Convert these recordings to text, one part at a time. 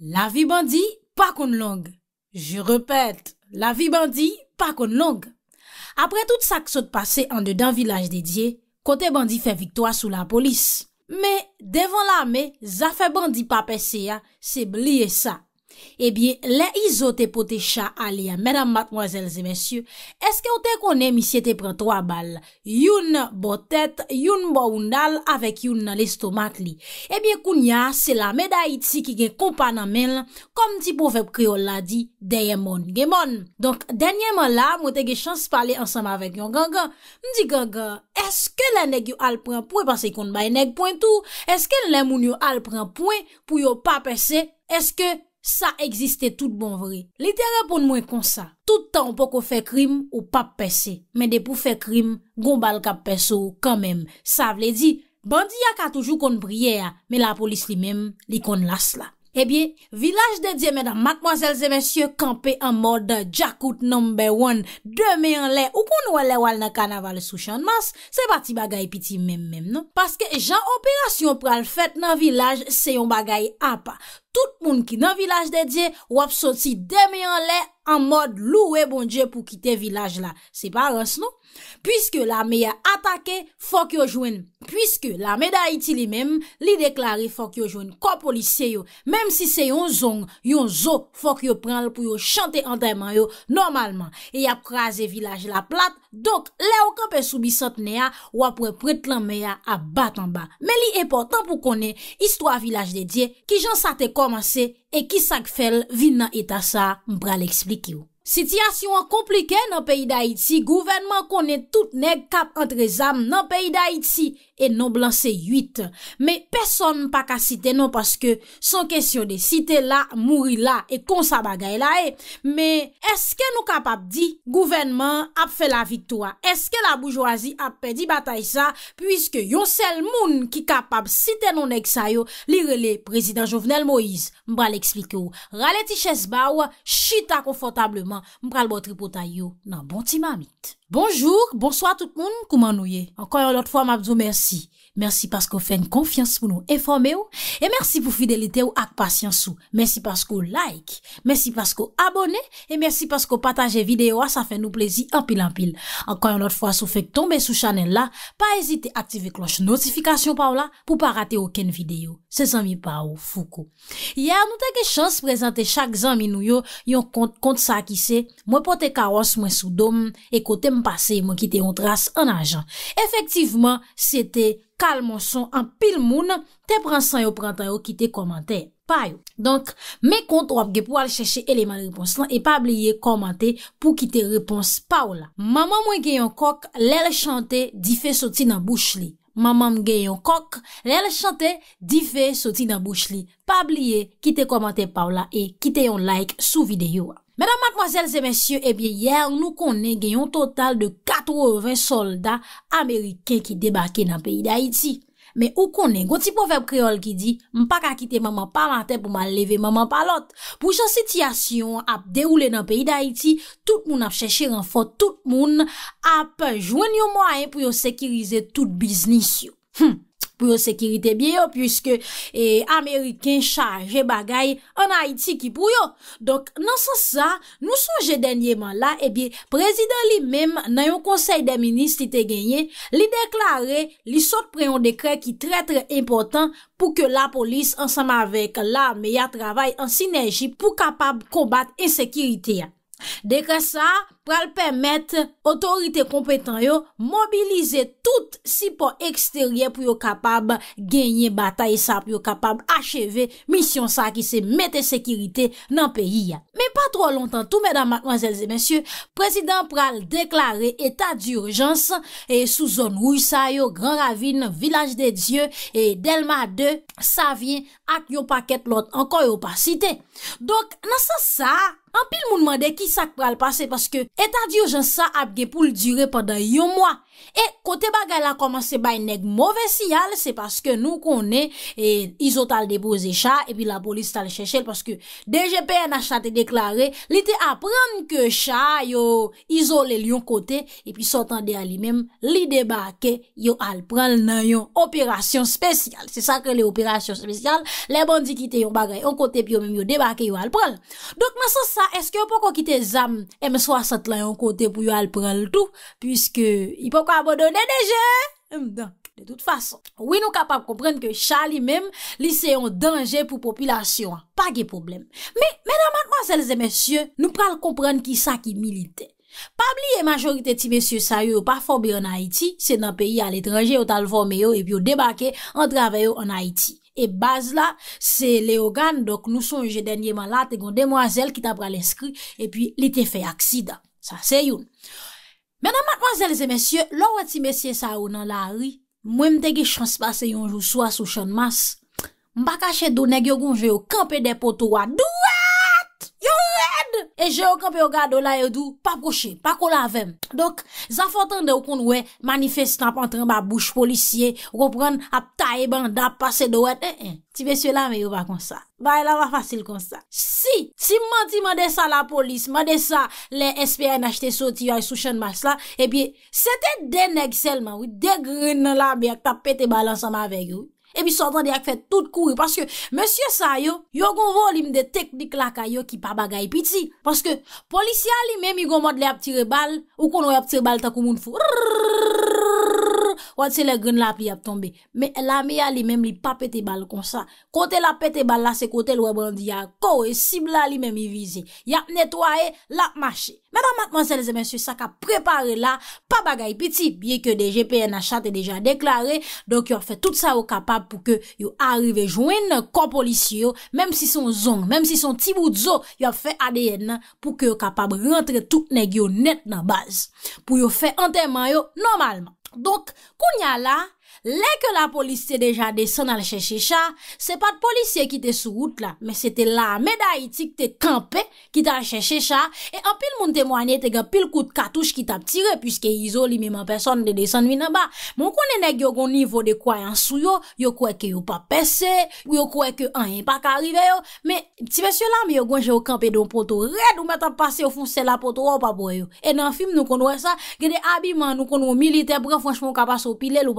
La vi bandi, pa kon long. Je repet, la vi bandi, pa kon long. Apre tout sa ksot pase an de dan vilaj dedye, kote bandi fe victwa sou la polis. Me, devon la me, za fe bandi pa pese ya, se bliye sa. Ebyen, eh le izote potecha alia, medan matmozelze mensyou, eske ou te konen misye te pren 3 bal, youn botet, youn boundal, avek youn nan listomat li. Ebyen, eh kounya, se la medayit si ki gen kompana men, kom ti povep kriol la di, deyemon, gemon. Donk, denyeman la, mwete gen chans pale ansama avek yon ganga, mdi ganga, eske le neg yo al pren pwe, pase yon bay neg pointou, eske le moun yo al pren pwe, pou yo pa perse, eske... Sa egziste tout bon vre. Litera pon mwen konsa. Tout tan pou kon fe krim ou pa pe se. Men de pou fe krim, gom bal ka pe se ou kan men. Sa vle di, bandiya ka toujou kon priye ya. Men la polis li men, li kon las la. E eh bie, vilaj dedye, mèdam, matmoazèl zè mèsyè, kampe an mod Jakout No. 1, demè an lè, ou kon wè lè wèl nan kanaval sou chanmas, se bati bagay piti mèm mèm, no? Paske jan operasyon pral fèt nan vilaj, se yon bagay apa. Tout moun ki nan vilaj dedye, wap soti demè an lè, an mod lou we bon dje pou kite vilaj la. Se pa rons nou? Pwiske la me ya atake, fok yo jwen. Pwiske la me da iti li mem, li deklare fok yo jwen. Kwa polisye yo, mem si se yon zon, yon zon, fok yo pran pou yo chante antayman yo normalman. E ya praze vilaj la plat, donk le okan pe soubi sot ne ya wapre prit lan me ya a bat an ba. Me li e portan pou konen, istwa vilaj de diye ki jan sa te komanse yon. E ki sak fel vin nan etasa mbra l'eksplik yo. Sityasyon an komplike nan peyi da iti, gouvenman konen tout nek kap antre zam nan peyi da iti. E non blanse ywit. Me peson pa ka site non paske son kesyon de site eh. la, mouri la, e konsa bagay la e. Me eske nou kapap di gouvenman ap fe la vitwa? Eske la boujouazi ap pedi batay sa? Puiske yon sel moun ki kapap site non ek sayo, li rele prezident Jovenel Moïse. Mbra le eksplike ou, rale ti ches bawa, chita konfortableman, mbral botri potay yo nan bonti mamit. Bonjouk, bonswa tout moun kouman nouye. Ankoyon lot fwa mabzou, mersi. mersi paskou fèn konfians pou nou enfome ou, e mersi pou fidelite ou ak pasyans ou, mersi paskou like, mersi paskou abone, e mersi paskou pataje videyo a, sa fè nou plezi anpil anpil. Ankwen yon lot fwa sou fèk tombe sou chanel la, pa ezite aktive kloche notifikasyon pa ou la, pou pa rate oken videyo, se zanmi pa ou foukou. Ya, nou teke chans prezante chak zanmi nou yo, yon kont sa ki se, mwen pote karos mwen sou dom, e kote m pase mwen kite yon tras an ajan. Efektivman, se te fidelite, kalman son an pil moun, te pransan yo prantay yo kite komante pa yo. Donk, me kont wap ge pou al cheshe eleman reponsan e pa bliye komante pou kite repons pa ou la. Mamam mwen gen yon kok, lè lè chante, di fe soti nan bouch li. Mamam gen yon kok, lè lè chante, di fe soti nan bouch li. Pa bliye kite komante pa ou la e kite yon like sou videyo a. Madame, mademoiselles et messieurs, eh bien hier, nou konen gen yon total de 80 soldats amerikens ki debakè nan peyi d'Haïti. Men ou konen, gouti pofèb kriol ki di, mpa ka kite maman palante pou ma leve maman palote. Pou yon sityasyon ap deroule nan peyi d'Haïti, tout moun ap chèche renfort tout moun ap jwen yon mwayen pou yon sekirize tout biznis yon. pou yo sekirite bie yo, pwiske e, Ameriken chaje bagay an Haiti ki pou yo. Donk nan san sa, nou sanje denye man la, e bie prezident li mem nan yon konsey de ministi te genye, li deklare, li sot preyon dekre ki tretre important, pou ke la polis ansanm avek la meya travay an sinerji pou kapab kombat ensekirite ya. Dekre sa, pral permèt autorite kompetan yo mobilize tout sipo eksterye pou yo kapab genye batay sa pou yo kapab acheve misyon sa ki se mette sekirite nan peyi ya. Me pa tro lontan tou, mèdame, prezident pral deklare etat di urjans sou zon Rouissa yo, Gran Ravine, Vilaj de Dieu, Delma II sa vyen ak yo paket lot anko yo pa site. Donk, nan sa sa, an pil moun mwande ki sak pral pase, paske Etan diyo jen sa apge pou l dure padan yon mwa, e kote bagay la komanse bay neg mouve si yal, se paske nou konen e izotal depoze cha epi la polis tal chechel paske DGPN achate deklare li te apren ke cha yo izole li yon kote epi sotande a li men, li debake yo al pral nan yon operasyon spesikal, se sa ke le operasyon spesikal, le bandi kite yon bagay yon kote pi yo men yon debake yo al pral donk masan sa, eske yo poko kite zam M60 la yon kote pou yo al pral tout, pwiske yon poko wè nou kapap komprenn ke Charlie mèm li se yon denje pou populasyon, pa ge problem. Mè, mè nan matman selze mèsyon, nou pral komprenn ki sa ki milite. Pab li yè majorite ti mèsyon sa yon ou pa fòbe yon Haiti, se nan peyi al etranje ou tal fòbe yon, e pi ou debake yon trave yon en Haiti. E baz la, se le ogan, dok nou son jè denye man la, te goun demwazel ki tabra l'eskri, e pi li te fè aksida. Sa se yon. Menan matmazelze mesye, lo weti mesye sa ou nan la ou, mwen mte ge chans base yon jou swa sou chan mas, mbakache do neg yo goun ve ou kampe depo tou a doue! Yo rèd, e jè okan pe yo gado la yo dou, pa broche, pa kola avèm. Dok, zan fò tan de w kon wè, manifestan pa entran ba bouche polisye, wè kon pran ap tae ban da pase do wè, e eh, e, eh, ti beswe la me yo ba kon sa. Ba e la va fasil kon sa. Si, si mè ti mè de sa la polis, mè de sa le SPNH te soti yo a sou chan mas la, e pi, se te denek selman wè, denek ren nan la mè ak ta pète balansan ma vek yo, E mi sotan di ak fet tout kouye. Paske, monsye sa yo, yo gon vol im de teknik la ka yo ki pa bagay piti. Paske, polisyan li men mi gon mod le ap tire bal. Ou konon ap tire bal ta kou moun fow. Rrrrrrrrrrr. wat se le gren la ap li ap tombe, me la me a li mem li pa pete bal kon sa, kote la pete bal la se kote lwe brandi ya ko, e sibl la li mem i vize, ya netwaye la mache. Menan matmansele zemensye sa ka prepare la, pa bagay piti, ye ke deje PNH a te deja deklare, donk yo fe tout sa yo kapab pou ke yo arrive joen nan konpoli si yo, menm si son zonk, menm si son tiboudzo, yo fe ADN nan pou ke yo kapab rentre tout neg yo net nan baz, pou yo fe enterman yo normalman. Dok, kunyala... Lè ke la polis te deja desan al chè chè chà Se pat polisye ki te sou wout la Mè se te la amèda itik te kampe Ki te al chè chè chà E an pil moun temwanyè te gen pil kout katouj ki tap tire Piske izol imèman person de desan mi wi nan ba Mwen konenèk yo gwen nivou de kwayans sou yo Yo kouè ke yo pa pesè Yo kouè ke an yè pa ka arrive yo Mè ti mè syo lan mè yo gwen jè yo kampe Don poto red ou mè tap pase Ou fon sel la poto wò ou pa bò yo E nan film nou konouè sa Genè abiman nou konouè militer Bwè fwanch moun kapas wopile l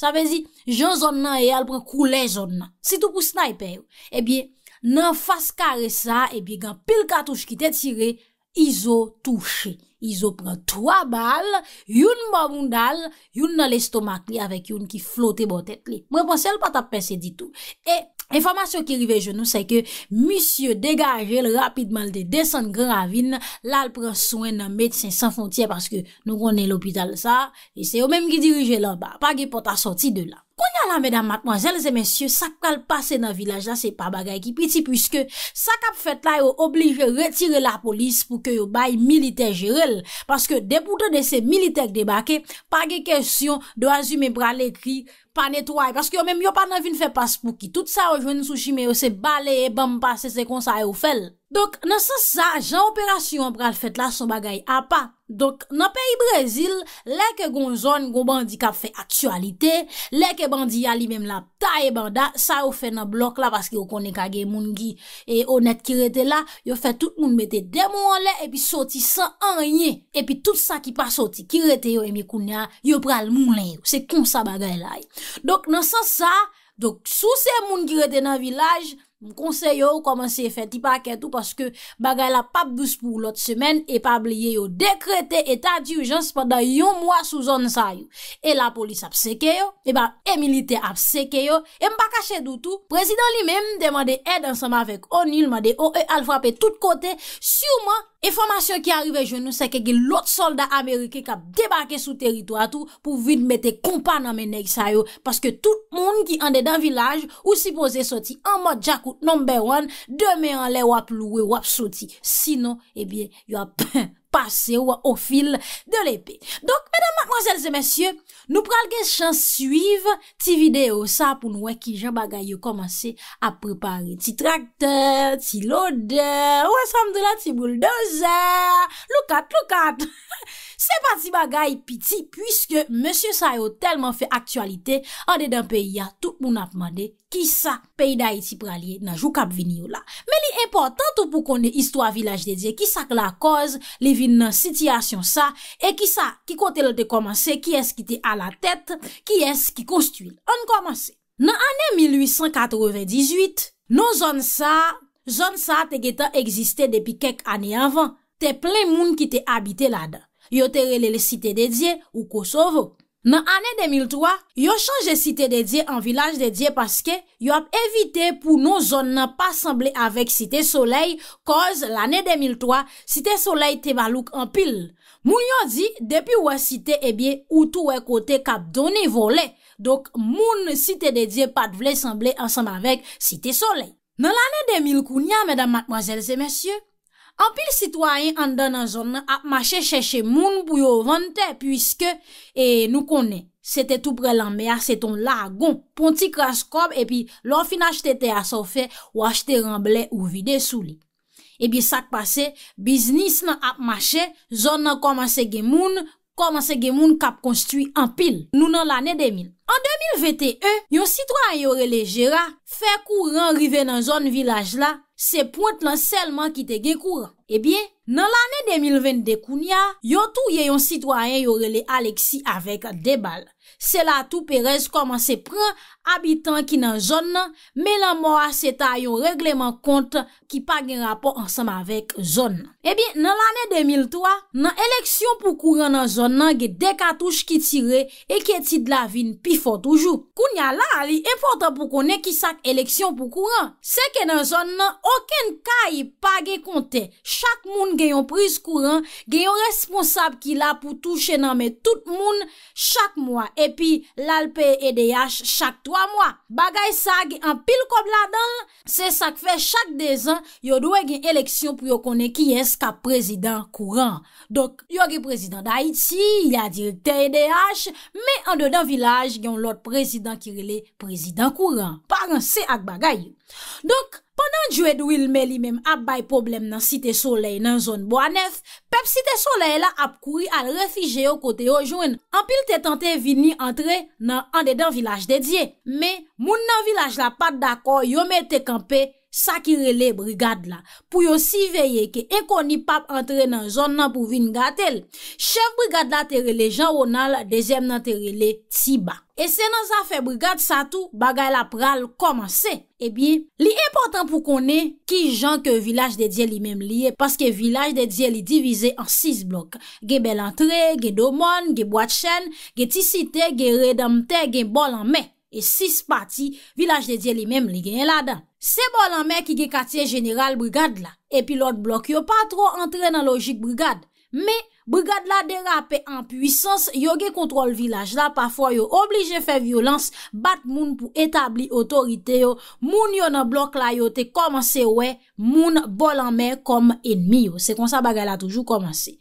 Sa vezi, jan zon nan e al pren koule zon nan. Si tou pou sniper, e eh bie nan faskare sa, e eh bie gan pil katouj ki te tire, i zo touche. I zo pren 3 bal, youn mou moun dal, youn nan l'estomak li avek youn ki flote bon tet li. Mwen panse el pa tap pese ditou. Enfamasyon ki rive jenou se ke misyo degaje l rapidman de desan gran avin lal pre soen nan medsyen san fontye paske nou konen l opital sa li se yo menm ki dirije la pa ge pot a soti de la. Konya la medan matmwazelze mensyo, sakal pase nan vilaj la se pa bagay ki piti pwiske sakap fet la yo oblige retire la polis pou ke yo bayi militer jerel. Paske depoute de se militer debake, page kesyon do azi me brale kri pa netwaye. Paske yo menm yo pa nan vin fe pas pou ki tout sa yo jwen sou chi me yo se bale e bam pase se konsa yo fel. Donk nan sa sa, jan operasyon pral fet la son bagay apa. Donk nan peyi Brezil, leke gonzon, go bandi ka fe aktualite, leke bandi yali mem la ta e banda, sa ou fe nan blok la, vask yo kone kage moun gi e onet ki rete la, yo fe tout moun mette demou an le, epi soti san anye, epi tout sa ki pa soti, ki rete yo eme koun ya, yo pral moun len yo, se kon sa bagay la. Donk nan sa sa, sou se moun ki rete nan vilaj, M konseyo ou komanse fè ti pa kè tou paske bagay la pap bus pou lot semen e pab liye yo dekrete etat di ujans pandan yon mwa sou zon sa yo. E la polis ap seke yo, e ba emilite ap seke yo, e m pa kache doutou. Prezident li menm demande ed ansama vek onil, made o e al frape tout kote, siouman... Eformasyon ki arive je nou se ke ge lot soldat Amerike kap debake sou teritwatu pou vide mette kompa nan menek sayo Paske tout moun ki ande dan vilaj ou si pose soti an mod jakout number one, deme an le wap louwe wap soti Sinon, ebyen, eh yo apen Pase ou a ofil de l'epi. Donk, mèdèm, mòzèlzè, mèsyè, nou pral gen chans suiv ti video sa pou nou wè ki jè bagay yo komanse a prepari ti trakteur, ti lodeur, ou a samdre la ti bouldozer, lukat, lukat. Se pati bagay piti, pwiske Monsie Sayo telman fe aktualite, an de dan peyi ya, tout moun ap mande, ki sa peyi da iti pralye, nan jou kap vini yo la. Me li e portant ou pou konen istwa vilaj dedye, ki sa k la koz, li vin nan sityasyon sa, e ki sa, ki kote lote komanse, ki es ki te ala tet, ki es ki konstuil. An komanse. Nan ane 1898, non zon sa, zon sa te getan egziste depi kek ane avan, te ple moun ki te abite la dan. yo te relele site dedye ou Kosovo. Nan ane 2003, yo chanje site dedye an vilaj dedye paske, yo ap evite pou nou zon nan pa samble avèk site soley, koz l'ane 2003, site soley te balouk an pil. Moun yo di, depi wè site ebyè, eh ou tou wè kote kap doni volè, dok moun site dedye pat vle samble ansamb avèk site soley. Nan l'ane 2000 koun ya, mèdam matmojèl zè mèsyè, Anpil sitwayen an dan nan zon nan ap mache chèche moun pou yo vante, pwiske nou konen, sete tou pre lan beya, seton lagon, ponti kras kob, epi lòfina jtete asofè, wajte ramble ou vide souli. Epi sak pase, biznis nan ap mache, zon nan komanse gen moun, komanse gen moun kap konstwi anpil. Nou nan l'anè demil. An devil vete e, yon sitwany yo rele Gera fe kou ran rive nan zon vilaj la, se point lan selman ki te ge kou ran. Ebyen, nan l ane devil ven de koun ya, yon tou ye yon sitwany yo rele Aleksi avek debal. Se la tou perez koman se pran abitan ki nan zon nan, me lan mwa se ta yon regleman kont ki pa gen rapor ansam avek zon nan. Ebyen, nan l ane devil toa, nan eleksyon pou kou ran nan zon nan ge de katouj ki tire e ki eti de la vin pi. fon toujou. Koun ya la, li important pou konen ki sak eleksyon pou kouran. Se ke nan zon nan, oken ka yi pa ge konte. Chak moun genyon prise kouran, genyon responsab ki la pou touche nan men tout moun chak moun epi lalpe EDH chak 3 moun. Bagay sa ge an pil kob la dan, se sak fe chak dezan, yo doye gen eleksyon pou yo konen ki yes ka prezident kouran. Dok, yo ge prezident da Iti, ya direkte EDH, me an do dan vilaj, ge yon lot prezidant kirele prezidant kouran. Paran se ak bagay. Donk, pandan djwe dwi lme li mem ap bay problem nan site solei nan zon bo anef, pep site solei la ap kouri al refije yo kote yo joun. Anpil te tante vini antre nan ande dan vilaj dedye. Me, moun nan vilaj la pat dako yome te kampe, sa ki rele brigade la pou yo si veye ke e koni pap entre nan zon nan pou vin gatel. Chef brigade la te rele Jean Ronald, dezem nan te rele Siba. E se nan za fe brigade sa tou, bagay la pral komanse. E bi, li important pou konen ki jan ke vilaj de diye li mem liye paske vilaj de diye li divize an 6 blok. Ge bel antre, ge domon, ge boat chen, ge tisite, ge redamte, ge bolanme. E 6 pati, vilaj de diye li menm li genye la dan. Se bolan mek ki ge kate general brigade la. E pi lot blok yo pa tro entre nan logik brigade. Me. Brigade la derape en puissance, yo ge kontrol vilaj la pa fwa yo oblije fe violans, bat moun pou etabli otorite yo. Moun yo nan blok la yo te komanse we, moun bolanme kom enmi yo. Se konsa bagay la toujou komanse.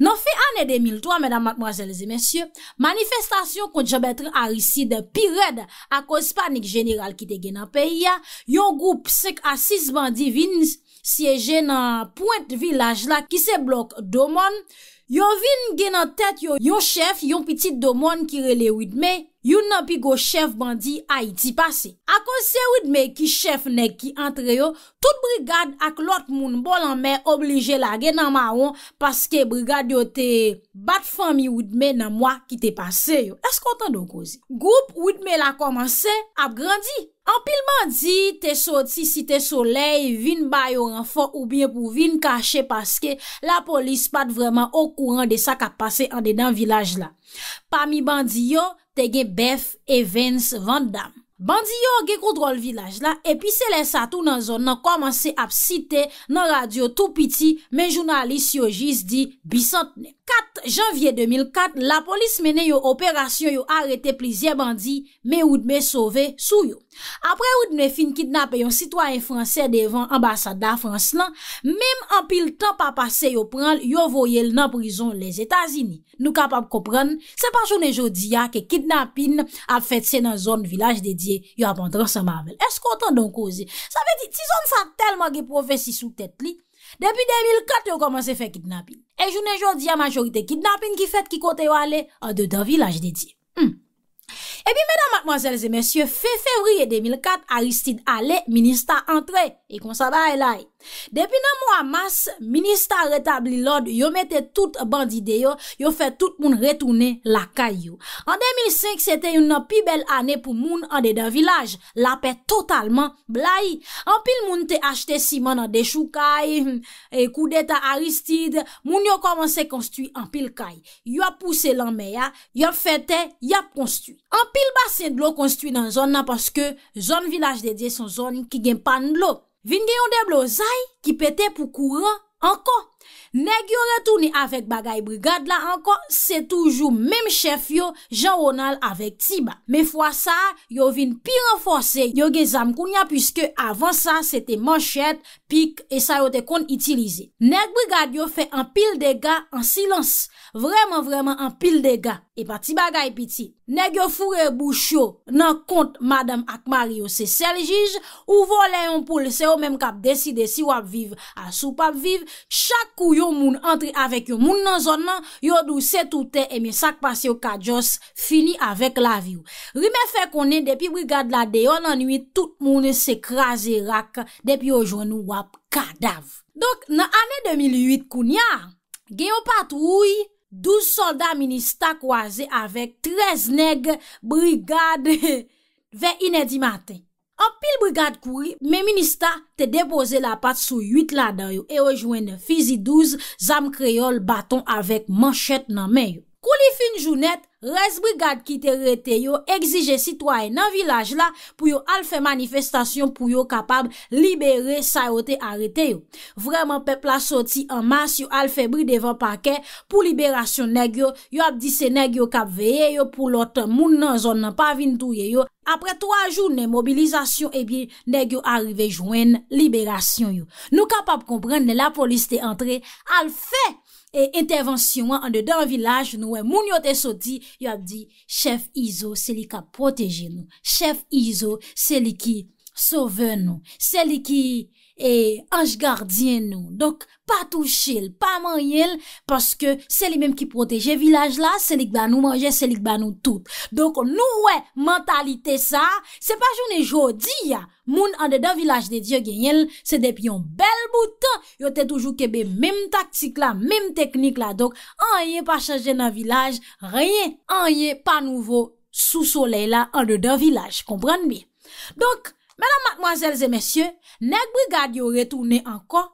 Nan fe ane 2003, menam akmwazelze mensyo, manifestasyon konjabetre a risi de pi red ak ospanik jeniral ki te genan peyi ya. Yo goup sek asis bandi vin siyeje nan point vilaj la ki se blok domon. Yo vin gen nan tet yo yon chef, yon pitit domon ki rele Widme, yon nan pi go chef bandi a iti pase. A kon se Widme ki chef nek ki entre yo, tout brigade ak lot moun bolan me oblije la gen nan maron paske brigade yo te bat fami Widme nan mwa ki te pase yo. Es kon tan do kozi? Goup Widme la komanse ap grandi. Ampilman di te soti si te soley vin bayo ranfon ou bie pou vin kache paske la polis pat vreman ou kouran de sa ka pase an de dan vilaj la. Pami bandiyon te ge bef e vens vandam. Bandiyon ge koudrol vilaj la epi se len sa tou nan zon nan komanse ap site nan radio tou piti men jounalis yo jis di bisantne. 4 janvye 2004, la polis mene yo operasyon yo arete plizye bandi me ou dme sove sou yo. Apre ou dme fin kidnape yon sitwayen franse devan ambasada franse nan, mem an pil tan pa pase yo pran yo voyel nan prizon les Etasini. Nou kapap kopran, se pa jone jodi ya ke kidnapin ap fetse nan zon vilaj dedye yo ap entran sa mavel. Esko otan don koze? Sa ve di, ti zon sa telman ge profesi sou tet li? Depi 2004 yo komanse fe kidnapin. E jounen joun di a majorite kidnapin ki fet ki kote yo ale an de devilaj de di. Epi mèdam akmwazèlze mèsyè, fe fevriye 2004, Aristide a lè, minista antre. E kon sa da elay. Depi nan mou a mas, minista retabli lòd, yo metè tout bandide yo, yo fè tout moun retounè la kay yo. An 2005, setè yon nan pi bel anè pou moun an de da vilaj. La pè totalman blai. An pil moun te achète siman an de chou kay, kou deta Aristide, moun yo komanse konstu an pil kay. Yo ap pousse lan mèya, yo ap fète, yo ap konstu. An. pil basen dlo konstitwi nan zon nan paske zon vilaj dedye son zon ki gen pan dlo. Vin gen yon deblo zay ki pete pou kou an ankon. Neg yo retouni avek bagay brigade la ankon, se toujou mem chef yo, Jean Ronald avek Tiba. Me fwa sa, yo vin pi renfonse, yo gen zam kounya, pwiske avan sa, se te manchet, pik, e sa yo te kon itilize. Neg brigade yo fe an pil dega an silans, vreman vreman an pil dega, e pa Tiba ga epiti. Neg yo fure bouch yo nan kont Madame Akmari yo se seljij, ou volen yon pou lese yo mem kap deside si wap viv a sou pap viv. kou yon moun entri avèk yon moun nan zon nan, yon dou se toutè eme eh sak pas yon kajos, fini avèk la viw. Rime fè konen depi Brigade la Deyon anoui, tout moun se krasè rak depi yojoun wap kadaf. Donk nan anè 2008 koun ya, gen yo patroui 12 soldat ministak waze avèk 13 neg Brigade ve inè di matè. An pil brigade kouri, men ministat te depoze la pat sou 8 lada yo e ojwen de fizi 12, zam kreol baton avèk manchet nan men yo. Kou li fin jounet, Res Brigade ki te rete yo, egzije sitwae nan vilaj la pou yo alfe manifestasyon pou yo kapab libere sa yo te arete yo. Vreman pepla soti an mas yo alfe bri devan pake pou liberasyon negyo. Yo ap dise negyo kap veye yo pou lot moun nan zon nan pa vin touye yo. Apre 3 joun ne mobilizasyon ebi negyo arrive jwen liberasyon yo. Nou kapab komprende la poliste entre alfe. E intervensyon an de dan vilaj nou e moun yo te soti, yo ap di, Chef Izo, seli ka proteje nou. Chef Izo, seli ki... Sove nou. Sè li ki e anj gardien nou. Dok, pa touchil. Pa man yel. Paske, sè li menm ki proteje vilaj la. Sè li k ban nou manje. Sè li k ban nou tout. Dok, nou wè mentalite sa. Se pa jounen jodi ya. Moun an de dan vilaj de diyo gen yel. Se dep yon bel boutan. Yote toujou kebe menm taktik la. Menm teknik la. Dok, an ye pa chanje nan vilaj. Rien. An ye pa nouvo. Sou soley la an de dan vilaj. Kompran mi? Dok, Mè nan matmoazèl zè mèsyè, nèk brigade yo retounè ankon,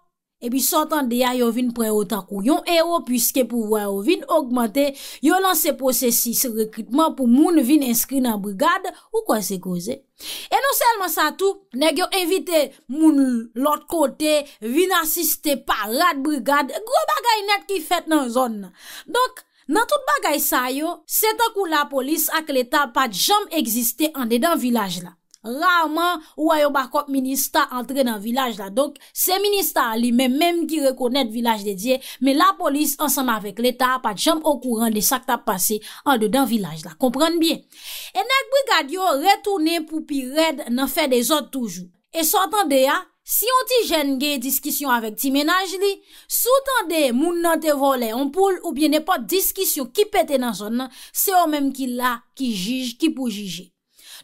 e bi sotan deya yo vin prè o takou, yon ero pwiske pou vwa yo vin ogmante, yo lan se posèsi se rekritman pou moun vin inskri nan brigade, ou kwa se koze. E non selman sa tout, nèk yo invite moun lòt kote, vin asiste parat brigade, e gro bagay net ki fèt nan zon nan. Donk, nan tout bagay sa yo, se takou la polis ak l'etat pat jom egziste andè dan vilaj la. raman ou a yo bakot minista antre nan vilaj la. Donk, se minista li men menm ki rekonet vilaj de diye, men la polis ansanman vek l'Etat pa jom okouran de sakta pase an de dan vilaj la. Komprende bien. Enek Brigadio retourne pou pi red nan fe de zot toujou. E sotan de ya, ah, si yon ti jen ge diskisyon avek ti menaj li, sotan de moun nan te vole yon poul ou bien ne pot diskisyon ki pete nan zon nan, se yon menm ki la ki pou jije.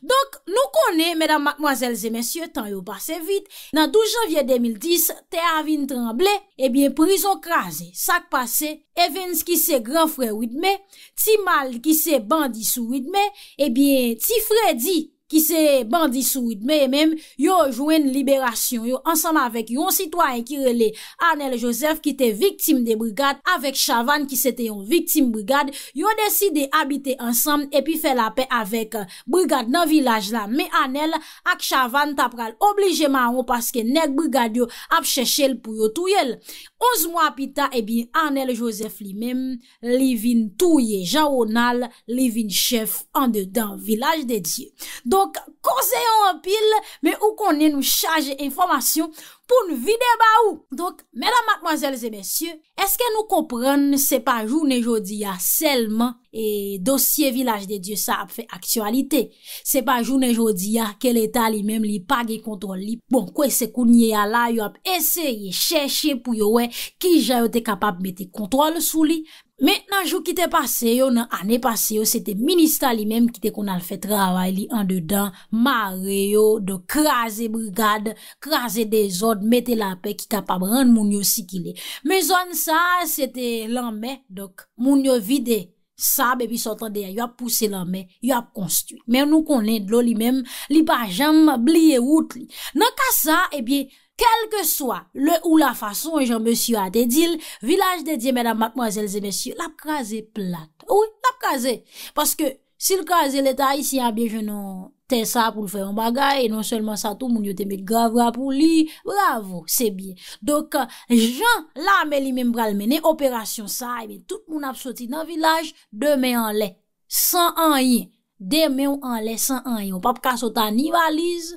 Donk nou konè, mèdam makmwazèl zè mèsyè, tan yo basè vit, nan 12 janvye 2010, te avin tremble, ebyen eh prizon kraze, sak pase, Evans ki se gran fre widme, ti mal ki se bandi sou widme, ebyen eh ti fre di. ki se bandi sou idme e mem, yo jouen liberasyon, yo ansanm avek yon sitwany ki rele Anel Joseph ki te viktim de brigade, avek Chavan ki se te yon viktim brigade, yo deside habite ansanm e pi fe la pe avek euh, brigade nan vilaj la, me Anel ak Chavan tapral oblijeman ou paske nek brigade yo apchechel pou yo touyel. Onz mwa pita, e eh bin Anel Joseph li mem, li vin touye, jan ou nal, li vin chef an de dan, vilaj de diye. Do, koseyon apil me ou konen nou chaje informasyon pou nou vide ba ou. Donk, menam matmazelze mensyon, eske nou kompran se pa jounen jodi ya selman e dosye Vilaj de Diyos sa ap fe aksualite? Se pa jounen jodi ya ke leta li mem li pa ge kontrol li, bon kwe se kounye ya la yo ap eseye cheshe pou yo we ki ja yo te kapap mette kontrol sou li? Men nan jou ki te pase yo, nan ane pase yo, se te ministra li menm ki te kon al fet ravay li an de dan, mare yo, do kraze brigade, kraze de zon, mette la pe ki ta pa bran moun yo si ki le. Men zon sa, se te lan men, dok, moun yo vide sa, bebi sotan de ya, yo ap puse lan men, yo ap konstu. Men nou konen do li menm, li pa jam bliye wout li. Nan ka sa, ebyen... Eh Kèl ke swa le ou la fason jan mèsyou a dedil, vilaj dedye mèdam matmoazèl zè mèsyou, l ap kaze plak. Ou, l ap kaze. Paske, si l kaze leta, isi ya bie jenon te sa pou l fè yon bagay, e non sèlman sa tou moun yo teme gavra pou li, bravo, se bie. Dok, jan la mèli mèm bral mène, operasyon sa, e mè tout moun ap soti nan vilaj, de mè an lè. San an yon. De mè ou an lè, san an yon. Pap kaso ta ni valize,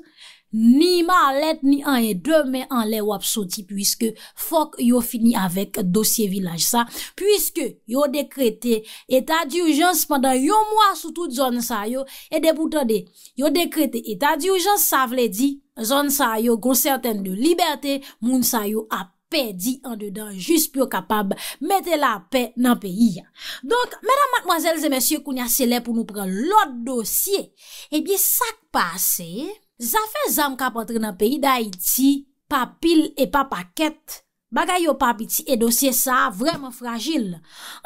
Ni malet, ni anye deme, anle wap soti Puiske fok yo fini avèk dosye vilaj sa Puiske yo dekrete etat di oujans Pandan yon mwa sou tout zon sa yo E deboutande, yo dekrete etat di oujans Sa vle di, zon sa yo goun certaine de libertè Moun sa yo apè di an dedan Jus pyo kapab mette la apè nan peyi Donk, mèdam, mèdam, mèdam, mèdam, mèdam, mèdam Mèdam, mèdam, mèdam, mèdam, mèdam Zafè zam kap atre nan peyi da iti, pa pil e pa paket, baga yo pap iti e dosye sa a vreman fragil.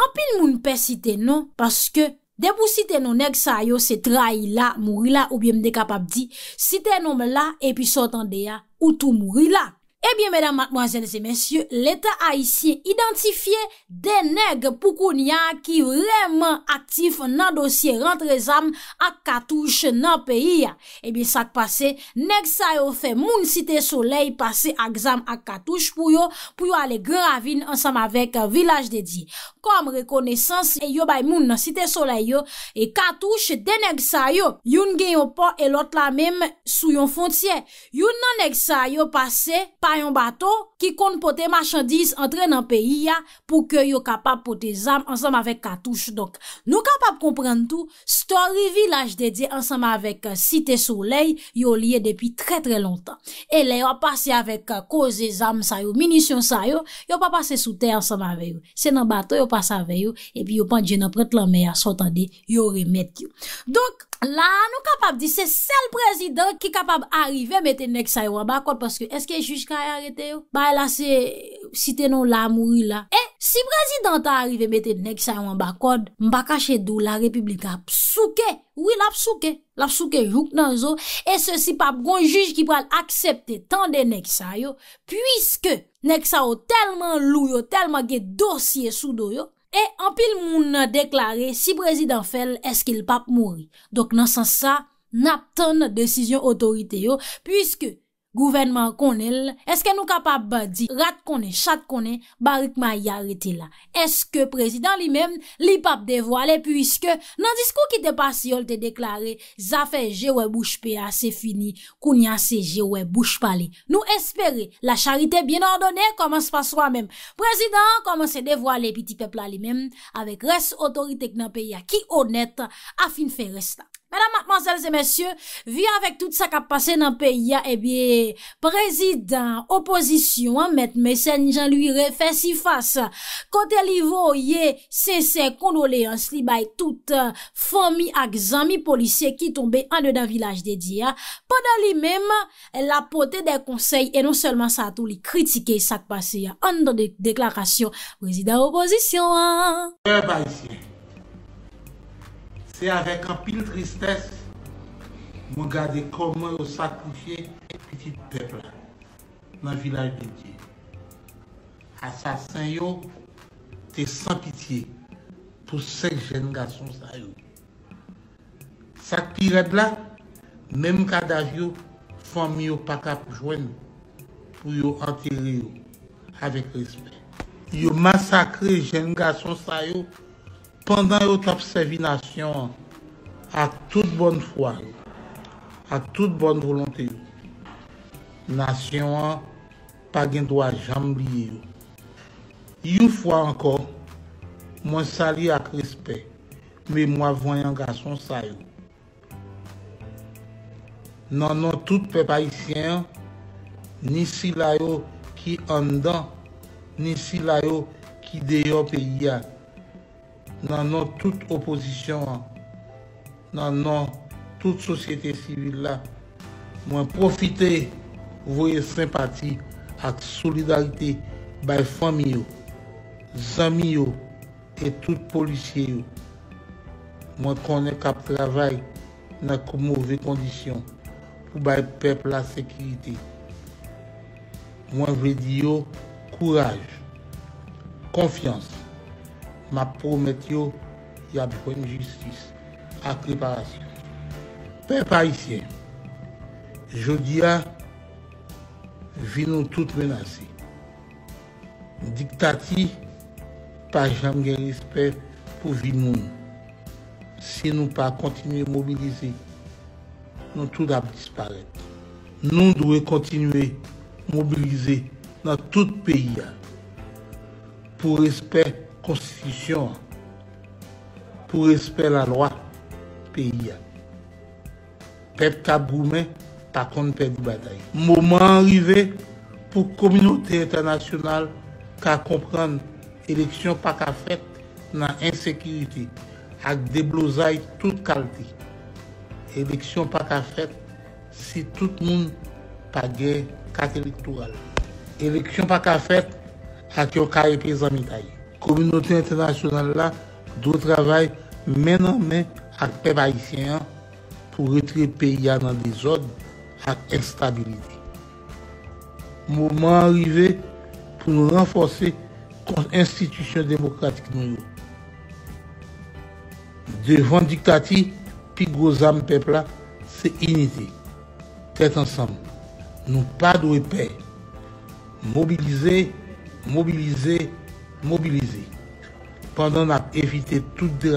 An pil moun pe si tenon, paske debou si tenon neg sa yo se trai la, mouri la ou bie mde kapap di, si tenon mla epi sotan deya ou tou mouri la. Ebyen, medan matmoazen zi mensyou, leta a isi identifiye den neg pou kon ya ki reyman aktif nan dosye rentre zam ak katouche nan peyi ya. Ebyen, eh sak pase neg sa yo fe moun site solei pase ak zam ak katouche pou yo pou yo ale gravine ansam avek vilaj de di. Kom rekonesans, eh, yo bay moun site solei yo, e katouche den neg sa yo, yon genyo pa elot la mem sou yon fontye. Yon nan neg sa yo pase A yon bato ki kon pote machandise entre nan peyi ya pou ke yon kapap pote zame ansame avek katouche. Donk nou kapap kompren tout, story village dedye ansame avek site souley yon liye depi tre tre lontan. E le yon pase avek koze zame sayo, minisyon sayo, yon pa pase sou te ansame aveyo. Se nan bato yon pase aveyo, epi yon pandje nan prete lame ya sotande yon remet yo. Donk. La nou kapap di se sel prezident ki kapap arive mette nek sa yo an bakod paske eske juj kan a yarete yo? Bay la se sitenon la mouri la. E si prezident a arive mette nek sa yo an bakod, mbakache dou la republik a psouke, oui la psouke, la psouke jouk nan zo, e se si pap kon juj ki pral aksepte tan de nek sa yo, pwiske nek sa yo telman lou yo, telman ge dosye sou do yo, E an pil moun nan deklare, si brezid an fel, eske l pap mouri. Dok nan san sa, nan ton dekizyon otorite yo, pwiske... Gouvenman konel, eske nou kapap ba di, rat konen, chat konen, barik ma yare te la. Eske prezident li mem, li pap devwale, pwiske nan diskou ki te pasi yol te deklare, zafen jewe bouche peya se fini, kounyase jewe bouche pale. Nou espere, la charite bien ordone, koman se pa swa mem. Prezident koman se devwale, piti pepla li mem, avek res otoritek nan peya ki onet, afin fe resta. Madame, mademoiselles et messieurs, vie avec tout ça qu'a passé dans le pays, eh bien, président, opposition, mette mes seigne, j'en lui refais si face. Côté l'ivo, yé, c'est c'est condolé, s'il baye tout, euh, fomi ak zami policier ki tombe en de dans le village dédié, pendant li mèm, la poté de conseil, et non seulement ça a tout li kritiqué, ça a passé en de déclaration, président, opposition. Eh ben, s'il y a, Se avèk an pil tristès, mwen gade koman yo sakoufye et petit pepla nan vilaj de diye. Asasen yo, te san pitiye pou sek jen gason sa yo. Sak pi red la, menm kadaj yo, fòm yo pakap jwen pou yo anteri yo avèk respekt. Yo masakre jen gason sa yo pandan yo tap sevi nasyon an, ak tout bon fwa yo, ak tout bon volonte yo, nasyon an, pa gen do a jamb li yo. Yo fwa anko, mwen sali ak respe, me mwa vwen yon gason sa yo. Nan nan tout pe pa isyen, ni si la yo ki andan, ni si la yo ki deyo pe yan, nan nan tout oposisyon an nan nan tout sosyete sivil la mwen profite vweye sempati ak solidarite bay fami yo zami yo et tout polisyen yo mwen konen kap travay nan kou mouve kondisyon pou bay pep la sekirite mwen vwe di yo kouraj konfians ma pou met yo ya bi kon jistis a kreparasyon pe parisyen jodi ya vi nou tout venase diktati pa jam gen l'esper pou vi moun se nou pa kontinue mobilize nou tout ap dispare nou dwe kontinue mobilize nan tout peyi ya pou l'esper konstitisyon pou espè la lwa peyi ya. Pet taboume, pakon pet bata. Mouman rive pou kominote etanasyonal ka kompran eleksyon pa ka fet nan ensekiriti ak deblozay tout kalte. Eleksyon pa ka fet si tout moun pa ge kak elektoral. Eleksyon pa ka fet ak yo ka epi zami tayi. Komunote internasyonal la do travay men an men ak pep ayisyen pou retrepe ya nan de zon ak enstabilite. Mouman arrive pou nou renfose kon institisyon demokratik nou yo. Devan diktati pi gozame pep la se inite. Tret ansam. Nou pa do epe. Mobilize, mobilize, pendant pendant éviter évité tout qui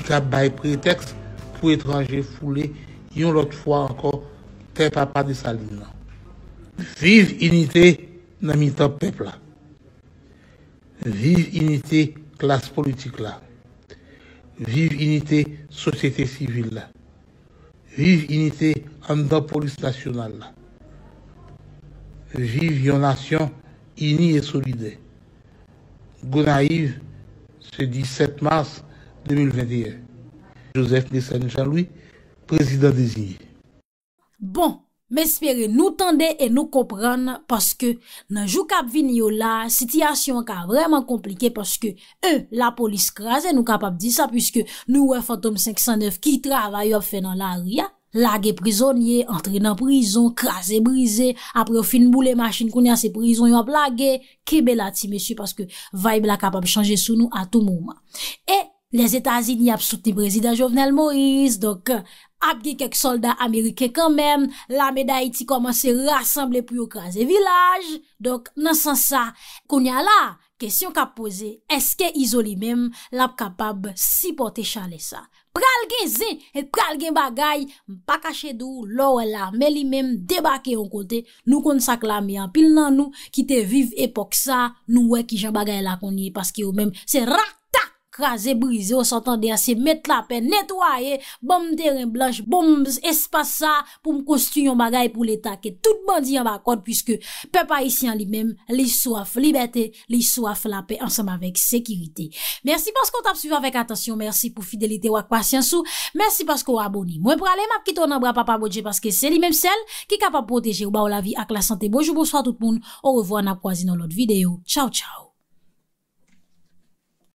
qui prétexte prétexte, prétexte étrangers foulés ont yon l'autre encore encore à pas de saline. Vive unité inite peuple peuple. vive unité classe politique Vive vive Vive Vive civile là, la. unité vive Vive l'unité nationale la. Vive yon nation unie et Gounaïv, se 17 mars 2021. Joseph Nessane Jaloui, prezident desi. Bon, mè espère nou tende e nou kompran paske nan jou kap vin yo la, sityasyon ka vreman komplike paske e, la polis krasen nou kap ap di sa pwiske nou wè fantom 509 ki travayop fe nan la riyan Lage prizonye, entre nan prizon, kaze brize, apre ou fin bou le machin koun ya se prizon yon plage, kibela ti mesyu paske vaib la kapab chanje sou nou a tou mouma. E, les Etasini ap sout ni prezida Jovenel Moïse, apge kek soldat Amerike kanmen, la meday ti komanse rassemble pou yo kaze vilaj, nan san sa koun ya la. Kesyon ka pose, eske izo li mem lap kapab si pote chale sa? Pral gen zin, et pral gen bagay, mpa kache dou, lor la, me li mem, debake yon kote, nou kon saklami an pil nan nou, ki te vive epok sa, nou we ki jan bagay la konye, paske yon mem, se rak! krasè, brise, ou s'antande asè, mette la pe, netwayè, bombe terren blanche, bombe espasa, pou mkostu yon bagay pou l'Etat ke tout bandi yon bakot, pwiske pe pa isi an li mem, li sou af libetè, li sou af la pe, ansam avèk sekirite. Mersi paskou tap suiv avèk atansyon, mersi pou fidelite wak wasyansou, mersi paskou aboni mwen pralè, mapkito nan bra papabodje, paske se li mem sel, ki kapap proteje ou ba ou bon la vi ak la sante. Bojou, bonsoit tout moun, ou revwa na kwa zi nan lot videyo.